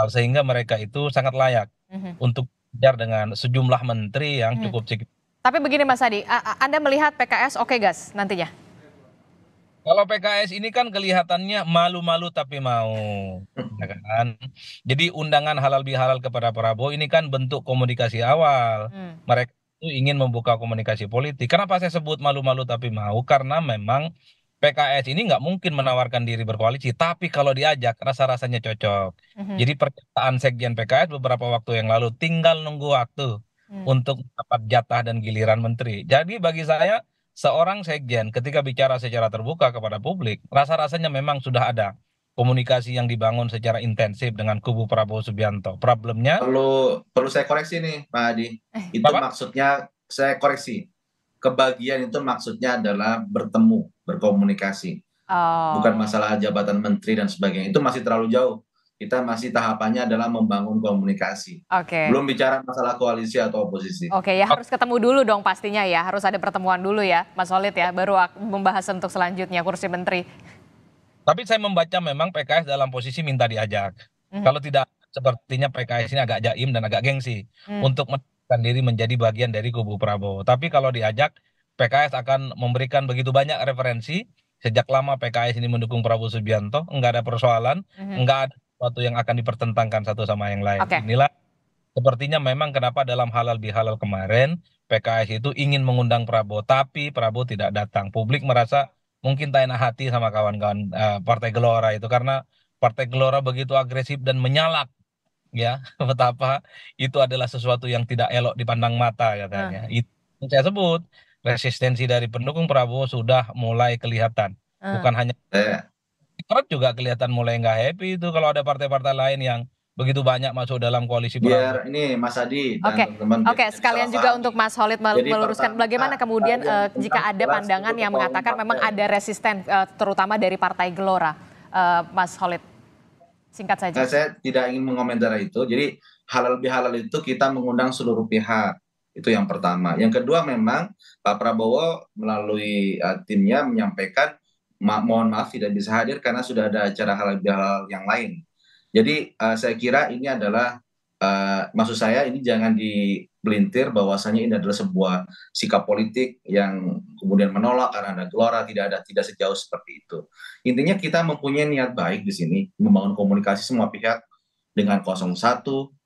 C: sehingga mereka itu sangat layak mm -hmm. untuk biar dengan sejumlah menteri yang mm. cukup sedikit.
A: Tapi begini Mas Adi, Anda melihat PKS oke okay gas nantinya?
C: Kalau PKS ini kan kelihatannya malu-malu tapi mau, ya kan? Jadi undangan halal bihalal kepada Prabowo ini kan bentuk komunikasi awal. Hmm. Mereka ingin membuka komunikasi politik. Kenapa saya sebut malu-malu tapi mau? Karena memang PKS ini nggak mungkin menawarkan diri berkoalisi, tapi kalau diajak rasa-rasanya cocok. Mm -hmm. Jadi pernyataan sekjen PKS beberapa waktu yang lalu tinggal nunggu waktu mm. untuk dapat jatah dan giliran menteri. Jadi bagi saya seorang sekjen ketika bicara secara terbuka kepada publik, rasa-rasanya memang sudah ada komunikasi yang dibangun secara intensif dengan kubu Prabowo Subianto. Problemnya
B: perlu perlu saya koreksi nih Pak Adi. Eh. Itu Bapak? maksudnya saya koreksi. Kebagian itu maksudnya adalah bertemu, berkomunikasi.
A: Oh. Bukan
B: masalah jabatan menteri dan sebagainya. Itu masih terlalu jauh. Kita masih tahapannya adalah membangun komunikasi.
A: Okay. Belum
B: bicara masalah koalisi atau oposisi. Oke,
A: okay, ya harus ketemu dulu dong pastinya ya. Harus ada pertemuan dulu ya, Mas Solid ya. Baru membahas untuk selanjutnya kursi menteri.
C: Tapi saya membaca memang PKS dalam posisi minta diajak. Hmm. Kalau tidak sepertinya PKS ini agak jaim dan agak gengsi hmm. untuk sendiri diri menjadi bagian dari kubu Prabowo. Tapi kalau diajak PKS akan memberikan begitu banyak referensi sejak lama PKS ini mendukung Prabowo Subianto, enggak ada persoalan, hmm. enggak ada sesuatu yang akan dipertentangkan satu sama yang lain. Okay. Inilah sepertinya memang kenapa dalam halal bihalal kemarin PKS itu ingin mengundang Prabowo tapi Prabowo tidak datang. Publik merasa mungkin tak enak hati sama kawan-kawan uh, Partai Gelora itu karena Partai Gelora begitu agresif dan menyalak ya betapa itu adalah sesuatu yang tidak elok dipandang mata katanya. Uh. Itu saya sebut resistensi dari pendukung Prabowo sudah mulai kelihatan. Uh. Bukan hanya uh. juga kelihatan mulai nggak happy itu kalau ada partai-partai lain yang begitu banyak masuk dalam koalisi biar perang. ini Mas Adi
A: oke okay. teman-teman oke sekalian juga untuk Mas Holid meluruskan bagaimana kemudian uh, jika ada gitu, pandangan yang mengatakan memang ada resisten uh, terutama dari Partai Gelora uh, Mas Holid singkat saja nah, saya
B: tidak ingin mengomentari itu jadi halal bihalal itu kita mengundang seluruh pihak itu yang pertama yang kedua memang Pak Prabowo melalui uh, timnya menyampaikan ma mohon maaf tidak bisa hadir karena sudah ada acara halal bihalal yang lain jadi uh, saya kira ini adalah uh, maksud saya ini jangan dibelintir bahwasanya ini adalah sebuah sikap politik yang kemudian menolak karena ada gelora tidak ada tidak sejauh seperti itu. Intinya kita mempunyai niat baik di sini membangun komunikasi semua pihak dengan 01,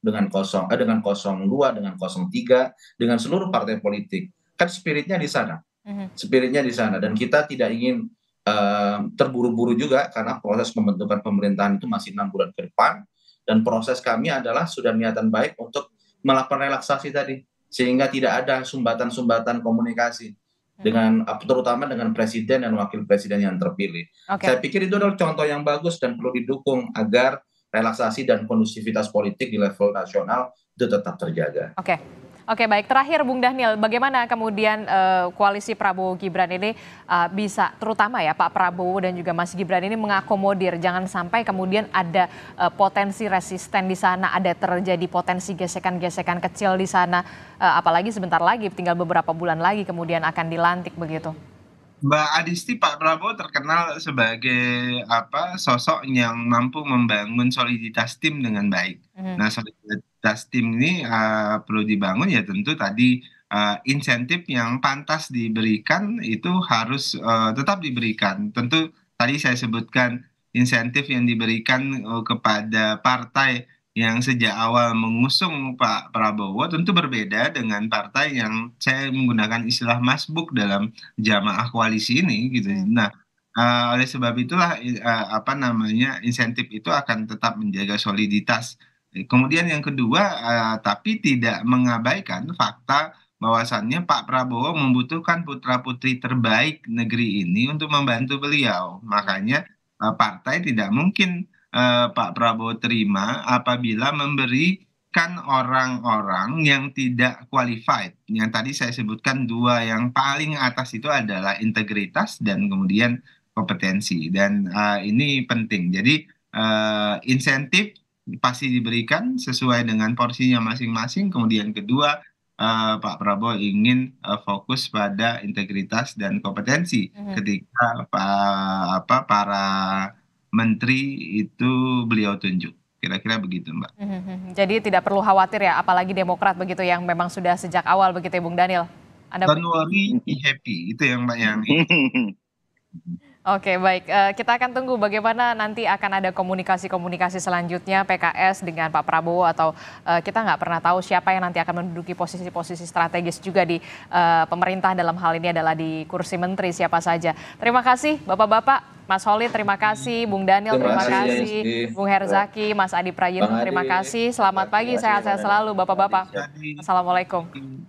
B: dengan 0 eh, dengan 02, dengan 03, dengan seluruh partai politik. Kan spiritnya di sana. Mm-hmm. Spiritnya di sana dan kita tidak ingin terburu-buru juga karena proses pembentukan pemerintahan itu masih enam bulan ke depan dan proses kami adalah sudah niatan baik untuk melakukan relaksasi tadi sehingga tidak ada sumbatan-sumbatan komunikasi hmm. dengan eh, terutama dengan presiden dan wakil presiden yang terpilih. Okay. Saya pikir itu adalah contoh yang bagus dan perlu didukung agar relaksasi dan kondusivitas politik di level nasional itu tetap terjaga.
A: Oke, okay. Oke baik, terakhir Bung Daniel, bagaimana kemudian uh, koalisi Prabowo Gibran ini uh, bisa terutama ya Pak Prabowo dan juga Mas Gibran ini mengakomodir jangan sampai kemudian ada uh, potensi resisten di sana, ada terjadi potensi gesekan-gesekan kecil di sana, uh, apalagi sebentar lagi tinggal beberapa bulan lagi kemudian akan dilantik begitu.
D: Mbak Adisti Pak Prabowo terkenal sebagai apa sosok yang mampu membangun soliditas tim dengan baik. Mm -hmm. Nah, soliditas Das tim ini uh, perlu dibangun ya tentu tadi uh, insentif yang pantas diberikan itu harus uh, tetap diberikan. Tentu tadi saya sebutkan insentif yang diberikan uh, kepada partai yang sejak awal mengusung Pak Prabowo tentu berbeda dengan partai yang saya menggunakan istilah masbuk dalam jamaah koalisi ini gitu. Hmm. Nah, uh, oleh sebab itulah uh, apa namanya insentif itu akan tetap menjaga soliditas Kemudian yang kedua, uh, tapi tidak mengabaikan fakta bahwasannya Pak Prabowo membutuhkan putra putri terbaik negeri ini untuk membantu beliau. Makanya uh, partai tidak mungkin uh, Pak Prabowo terima apabila memberikan orang-orang yang tidak qualified. Yang tadi saya sebutkan dua yang paling atas itu adalah integritas dan kemudian kompetensi. Dan uh, ini penting. Jadi uh, insentif pasti diberikan sesuai dengan porsinya masing-masing. Kemudian kedua, uh, Pak Prabowo ingin uh, fokus pada integritas dan kompetensi mm -hmm. ketika uh, apa para menteri itu beliau tunjuk. Kira-kira begitu, Mbak.
A: Mm -hmm. Jadi tidak perlu khawatir ya, apalagi Demokrat begitu yang memang sudah sejak awal begitu, ya, Bung Daniel. Anda Don't worry,
D: happy. Itu yang Mbak yang.
A: Oke baik, eh, kita akan tunggu bagaimana nanti akan ada komunikasi-komunikasi selanjutnya PKS dengan Pak Prabowo atau eh, kita nggak pernah tahu siapa yang nanti akan menduduki posisi-posisi strategis juga di eh, pemerintah dalam hal ini adalah di kursi menteri siapa saja. Terima kasih Bapak-Bapak, Mas Holid terima kasih, Bung Daniel terima, kasih, Bung Herzaki, Mas Adi Prayitno terima kasih. Selamat pagi, sehat-sehat selalu Bapak-Bapak. Assalamualaikum.